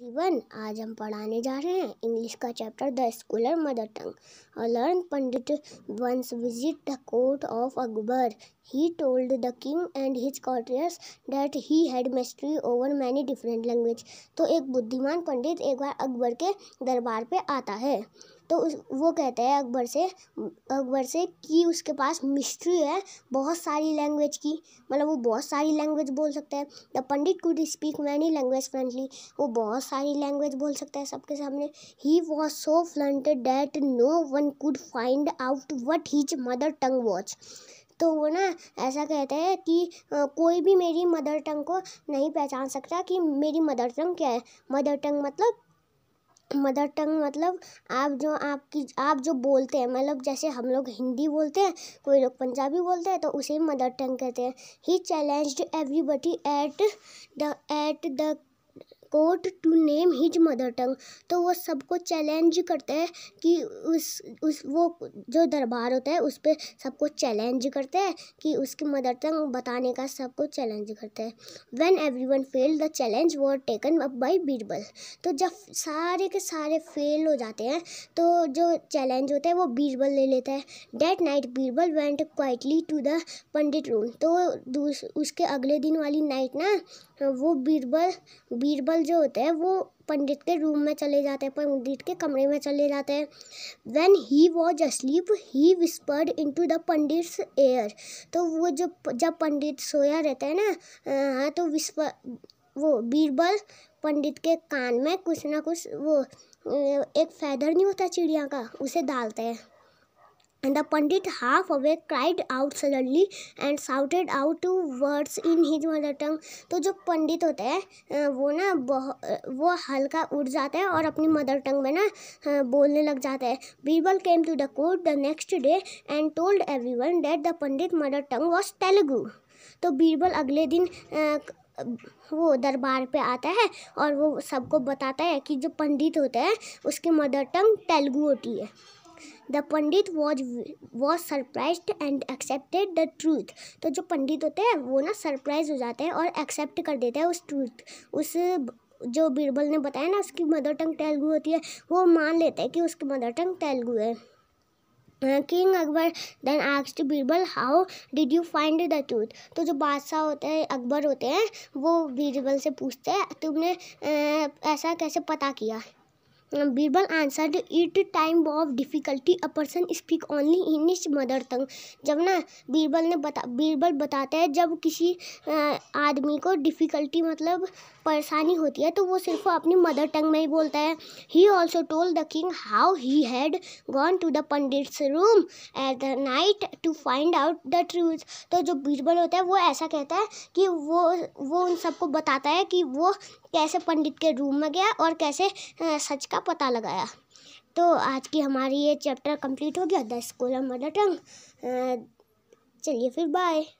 जीवन आज हम पढ़ाने जा रहे हैं इंग्लिश का chapter the scholar mother tongue learn pandit once visit the court of Akbar he told the king and his courtiers that he had mastery over many different language तो एक बुद्धिमान पंडित एक बार अकबर के दरबार पे आता है तो उस वो कहते हैं अकबर से अकबर से कि उसके पास मिस्ट्री है बहुत सारी लैंग्वेज की मतलब वो बहुत सारी लैंग्वेज बोल सकता है the pandit could speak many language fluently वो बहुत सारी लैंग्वेज बोल सकता है सबके सामने ही was so fluent that no one could find out what his mother tongue was तो वो ना ऐसा कहते हैं कि आ, कोई भी मेरी मदर टंग को नहीं पहचान सकता कि मेरी मदर टंग क्या है मदर टंग मतलब मदर टंग मतलब आप जो आपकी आप जो बोलते हैं मतलब जैसे हम लोग हिंदी बोलते हैं कोई लोग पंजाबी बोलते हैं तो उसे मदर टंग कहते हैं he challenged everybody at the at the support to name his mother tongue तो वो सबको चैलेंज करते हैं कि उस उस वो जो दरबार होता है उस पर सबको चैलेंज करते हैं कि उसकी मदर टंग बताने का सबको चैलेंज करते हैं when everyone fail the challenge was taken up by Birbal तो जब सारे के सारे फेल हो जाते हैं तो जो चैलेंज होता है वो बीरबल ले लेता है that night Birbal went quietly to the pandit room तो उसके अगले दिन वाली नाइट ना वो बीरबल बीरबल अंकल जो होते हैं वो पंडित के रूम में चले जाते हैं पंडित के कमरे में चले जाते हैं when he was asleep he whispered into the pandits ear तो वो जो जब पंडित सोया रहता है ना हाँ तो विस्पर वो बीरबल पंडित के कान में कुछ ना कुछ वो एक फैदर नहीं होता चिड़िया का उसे डालते हैं And the Pandit, half awake, cried out suddenly and shouted out two words in his mother tongue. तो जो पंडित होते हैं वो ना वो हल्का उठ जाते हैं और अपनी मदर टंग में ना बोलने लग जाते हैं Birbal came to the court the next day and told everyone that the pandit mother tongue was Telugu तो बीरबल अगले दिन वो दरबार पे आता है और वो सबको बताता है कि जो पंडित होता है उसकी मदर टंग तेलुगु होती है the pandit was was surprise and accepted the truth तो जो पंडित होते हैं वो ना सरप्राइज हो जाते हैं और एक्सेप्ट कर देते हैं उस ट्रूथ उस जो बीरबल ने बताया ना उसकी मदर टंग तेलुगु होती है वो मान लेते हैं कि उसकी मदर टंग तेलुगु है king Akbar then asked Birbal how did you find the truth तो जो बादशाह होते हैं अकबर होते हैं वो बीरबल से पूछते हैं तुमने ऐसा कैसे पता किया Birbal answer it time of difficulty a person speak only in his mother tongue जब ना बीरबल ने बता बीरबल बताते हैं जब किसी आदमी को डिफ़िकल्टी मतलब परेशानी होती है तो वो सिर्फ अपनी मदर टंग में ही बोलता है he also told the king how he had gone to the pandit's room at the night to find out the truth तो जो बीरबल होता है वो ऐसा कहता है कि वो वो उन सबको बताता है कि वो कैसे पंडित के रूम में गया और कैसे सच का का पता लगाया तो आज की हमारी ये चैप्टर कंप्लीट हो गया the school of mother tongue चलिए फिर बाय